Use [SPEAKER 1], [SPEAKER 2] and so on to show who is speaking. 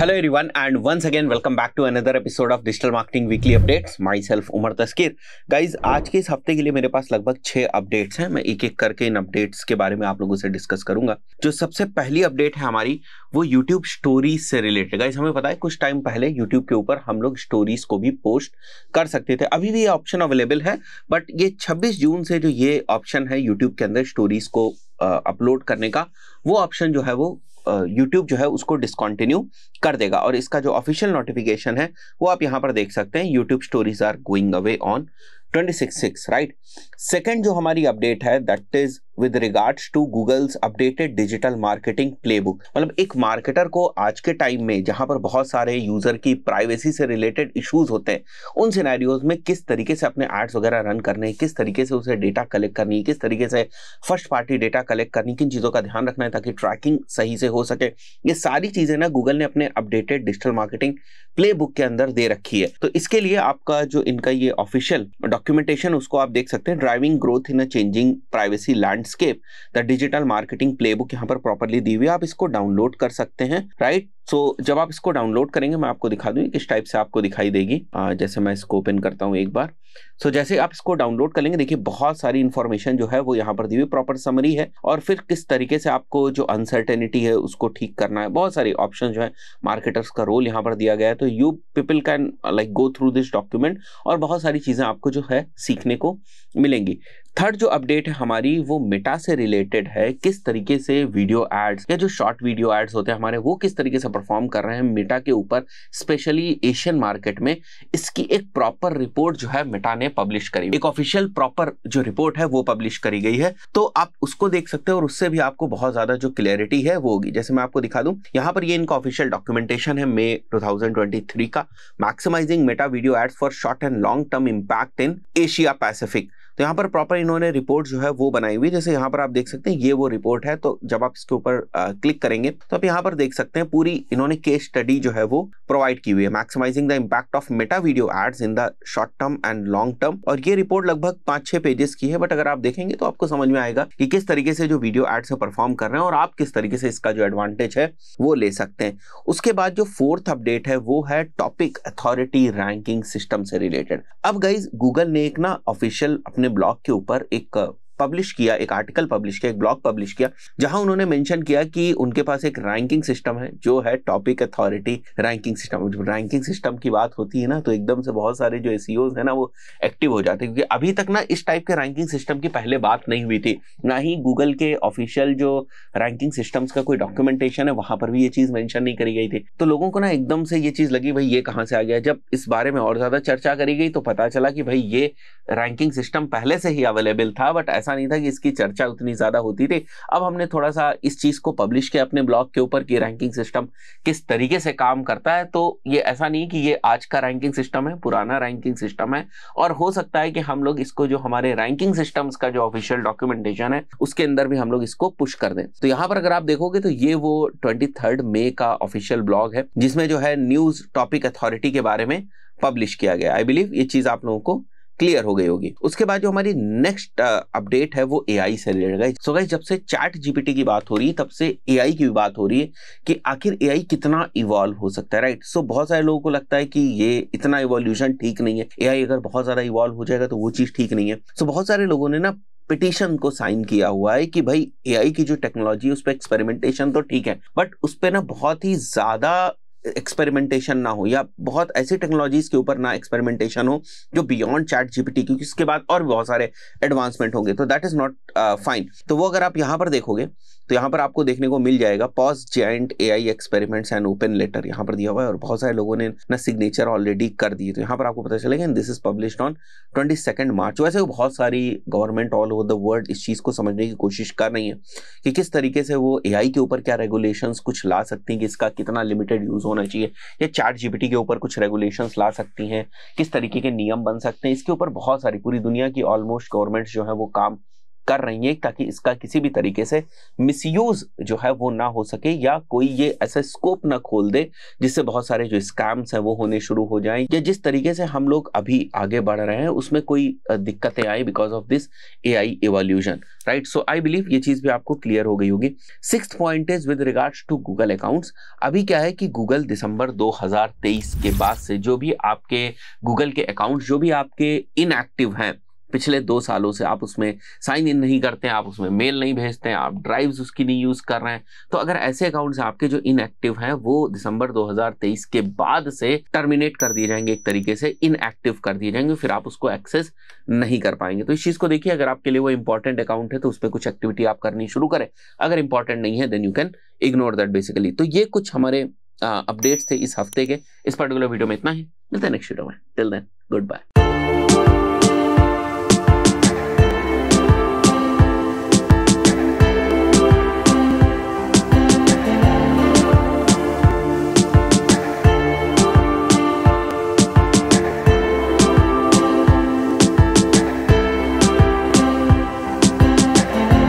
[SPEAKER 1] Hello everyone and once again welcome back to another episode of Digital Marketing Weekly Updates. Myself Umar Taskir. Guys आज के इस हफ्ते के लिए मेरे पास लगभग छः अपडेट्स हैं मैं एक एक करके इन अपडेट्स के बारे में आप लोगों से डिस्कस करूंगा जो सबसे पहली अपडेट है हमारी वो यूट्यूब स्टोरीज से रिलेटेड गाइज हमें पता है कुछ टाइम पहले यूट्यूब के ऊपर हम लोग स्टोरीज को भी पोस्ट कर सकते थे अभी भी ये ऑप्शन अवेलेबल है बट ये 26 जून से जो ये ऑप्शन है यूट्यूब के अंदर स्टोरीज को अपलोड करने का वो ऑप्शन जो है वो यूट्यूब जो है उसको डिसकॉन्टिन्यू कर देगा और इसका जो ऑफिशियल नोटिफिकेशन है वो आप यहाँ पर देख सकते हैं YouTube stories are going away on 266 right second जो हमारी अपडेट है that is with regards to Google's updated digital marketing playbook मतलब एक मार्केटर को आज के टाइम में जहां पर बहुत सारे यूजर की प्राइवेसी से रिलेटेड इश्यूज होते हैं उन सिनेरियोज में किस तरीके से अपने एड्स वगैरह रन करने किस तरीके से उसे डेटा कलेक्ट करनी किस तरीके से फर्स्ट पार्टी डेटा कलेक्ट करनी किन चीज़ों का ध्यान रखना है ताकि ट्रैकिंग सही से हो सके ये सारी चीज़ें ना गूगल ने अपने अपडेटेड डिजिटल मार्केटिंग प्ले के अंदर दे रखी है तो इसके लिए आपका जो इनका ये ऑफिशियल डॉक्यूमेंटेशन उसको आप देख सकते हैं driving growth in a changing privacy landscape the digital marketing playbook यहाँ पर प्रॉपरली दी हुई है आप इसको डाउनलोड कर सकते हैं राइट सो so, जब आप इसको डाउनलोड करेंगे मैं आपको दिखा दूंगी किस टाइप से आपको दिखाई देगी आ, जैसे मैं इसको ओपन करता हूँ एक बार सो so, जैसे आप इसको डाउनलोड करेंगे देखिए बहुत सारी इन्फॉर्मेशन जो है वो यहाँ पर दी हुई प्रॉपर समरी है और फिर किस तरीके से आपको जो अनसर्टेनिटी है उसको ठीक करना है बहुत सारे ऑप्शन जो है मार्केटर्स का रोल यहाँ पर दिया गया है तो you people can like go through this document और बहुत सारी चीज़ें आपको जो है सीखने को मिलेंगी थर्ड जो अपडेट है हमारी वो मेटा से रिलेटेड है किस तरीके से वीडियो एड्स या जो शॉर्ट वीडियो एड्स होते हैं हमारे वो किस तरीके से परफॉर्म कर रहे हैं मेटा के ऊपर स्पेशली एशियन मार्केट में इसकी एक प्रॉपर रिपोर्ट जो है मेटा ने पब्लिश करी एक ऑफिशियल प्रॉपर जो रिपोर्ट है वो पब्लिश करी गई है तो आप उसको देख सकते हो और उससे भी आपको बहुत ज्यादा जो क्लियरिटी है वो होगी जैसे मैं आपको दिखा दूं यहाँ पर ये इनका ऑफिशियल डॉक्यूमेंटेशन है मे टू का maximising Meta video ads for short and long term impact in Asia Pacific तो यहाँ पर प्रॉपर इन्होंने रिपोर्ट जो है वो बनाई हुई जैसे यहाँ पर आप देख सकते हैं ये वो रिपोर्ट है तो जब आप इसके ऊपर क्लिक करेंगे तो आप यहाँ पर देख सकते हैं पूरी इन्होंने केस स्टडी जो है वो प्रोवाइड की हुई है maximising the impact of Meta video ads in the short term and long term और ये रिपोर्ट लगभग पांच छह पेजेस की है बट अगर आप देखेंगे तो आपको समझ में आएगा कि किस तरीके से जो वीडियो एड्स है परफॉर्म कर रहे हैं और आप किस तरीके से इसका जो एडवांटेज है वो ले सकते हैं उसके बाद जो फोर्थ अपडेट है वो है टॉपिक अथॉरिटी रैंकिंग सिस्टम से रिलेटेड अब गाइज गूगल ने एक ना ऑफिशियल अपने ब्लॉक के ऊपर एक पब्लिश किया एक आर्टिकल पब्लिश किया एक ब्लॉग पब्लिश किया जहां उन्होंने मेंशन किया कि उनके पास एक रैंकिंग सिस्टम है जो है topic authority ranking system ranking system की बात होती है ना तो एकदम से बहुत सारे जो एस e है ना वो एक्टिव हो जाते हैं क्योंकि अभी तक ना इस टाइप के रैंकिंग सिस्टम की पहले बात नहीं हुई थी ना ही गूगल के ऑफिशियल जो रैंकिंग सिस्टम्स का कोई डॉक्यूमेंटेशन है वहां पर भी ये चीज मेंशन नहीं करी गई थी तो लोगों को ना एकदम से ये चीज लगी भाई ये कहाँ से आ गया जब इस बारे में और ज्यादा चर्चा करी गई तो पता चला कि भाई ये रैंकिंग सिस्टम पहले से ही अवेलेबल था बट ऐसा नहीं था कि इसकी चर्चा उतनी ज़्यादा होती थी अब हमने थोड़ा सा इस चीज़ को पब्लिश किया अपने ब्लॉग के ऊपर कि रैंकिंग सिस्टम किस तरीके से काम करता है तो ये ऐसा नहीं कि ये आज का रैंकिंग सिस्टम है पुराना रैंकिंग सिस्टम है और हो सकता है कि हम लोग इसको जो हमारे रैंकिंग सिस्टम का जो ऑफिशियल डॉक्यूमेंटेशन है उसके अंदर भी हम लोग इसको पुश कर दें तो यहाँ पर अगर आप देखोगे तो ये वो ट्वेंटी मई का ऑफिशियल ब्लॉग है जिसमें जो है न्यूज़ टॉपिक अथॉरिटी के बारे में पब्लिश किया गया आई बिलीव ये चीज़ आप लोगों को क्लियर हो गई होगी उसके बाद जो हमारी नेक्स्ट अपडेट है वो एआई से रिलेटेड है सो गाइस जब से चैट जीपीटी की बात हो रही है तब से एआई की भी बात हो रही है कि आखिर एआई कितना इवॉल्व हो सकता है राइट सो बहुत सारे लोगों को लगता है कि ये इतना इवोल्यूशन ठीक नहीं है एआई अगर बहुत ज्यादा इवॉल्व हो जाएगा तो वो चीज ठीक नहीं है सो बहुत सारे लोगों ने ना पिटिशन को साइन किया हुआ है कि भाई एआई की जो टेक्नोलॉजी है उस पर एक्सपेरिमेंटेशन तो ठीक है बट उस पर ना बहुत ही ज्यादा एक्सपेरिमेंटेशन ना हो या बहुत ऐसी टेक्नोलॉजीज के ऊपर ना एक्सपेरिमेंटेशन हो जो बियॉन्ड चैट जीपीटी क्योंकि इसके बाद और बहुत सारे एडवांसमेंट होंगे तो दैट इज़ नॉट फाइन तो वो अगर आप यहाँ पर देखोगे तो यहाँ पर आपको देखने को मिल जाएगा pause joint A I experiments and open letter यहाँ पर दिया हुआ है और बहुत सारे लोगों ने ना सिग्नेचर ऑलरेडी कर दिए तो यहाँ पर आपको पता चलेगा this is publish on twenty second March वैसे बहुत सारी government all over the world इस चीज़ को समझने की कोशिश कर रही है कि किस तरीके से वो ए के ऊपर क्या रेगुलेशन कुछ ला सकती हैं कि इसका कितना लिमिटेड यूज़ होना होना चाहिए या चैट जीपीटी के ऊपर कुछ रेगुलेशंस ला सकती हैं किस तरीके के नियम बन सकते हैं इसके ऊपर बहुत सारी पूरी दुनिया की ऑलमोस्ट गवर्नमेंट्स जो है वो काम कर रही हैं ताकि इसका किसी भी तरीके से मिसयूज जो है वो ना हो सके या कोई ये ऐसा स्कोप ना खोल दे जिससे बहुत सारे जो स्कैम्स हैं वो होने शुरू हो जाएं या जिस तरीके से हम लोग अभी आगे बढ़ रहे हैं उसमें कोई दिक्कतें आई because of this A I evolution right so I believe ये चीज भी आपको क्लियर हो गई होगी six point is with regards to Google accounts अभी क्या है कि गूगल दिसंबर 2023 के बाद से जो भी आपके गूगल के अकाउंट्स जो भी आपके इनएक्टिव हैं पिछले दो सालों से आप उसमें साइन इन नहीं करते हैं आप उसमें मेल नहीं भेजते हैं आप ड्राइव्स उसकी नहीं यूज़ कर रहे हैं तो अगर ऐसे अकाउंट्स आपके जो इनएक्टिव हैं वो दिसंबर 2023 के बाद से टर्मिनेट कर दिए जाएंगे एक तरीके से इनएक्टिव कर दिए जाएंगे फिर आप उसको एक्सेस नहीं कर पाएंगे तो इस चीज़ को देखिए अगर आपके लिए वो इंपॉर्टेंट अकाउंट है तो उस पर कुछ एक्टिविटी आप करनी शुरू करें अगर इंपॉर्टेंट नहीं है then you can ignore that basically तो ये कुछ हमारे अपडेट्स थे इस हफ्ते के इस पर्टिकुलर वीडियो में इतना ही मिलते हैं नेक्स्ट वीडियो में टिल देन गुड बाय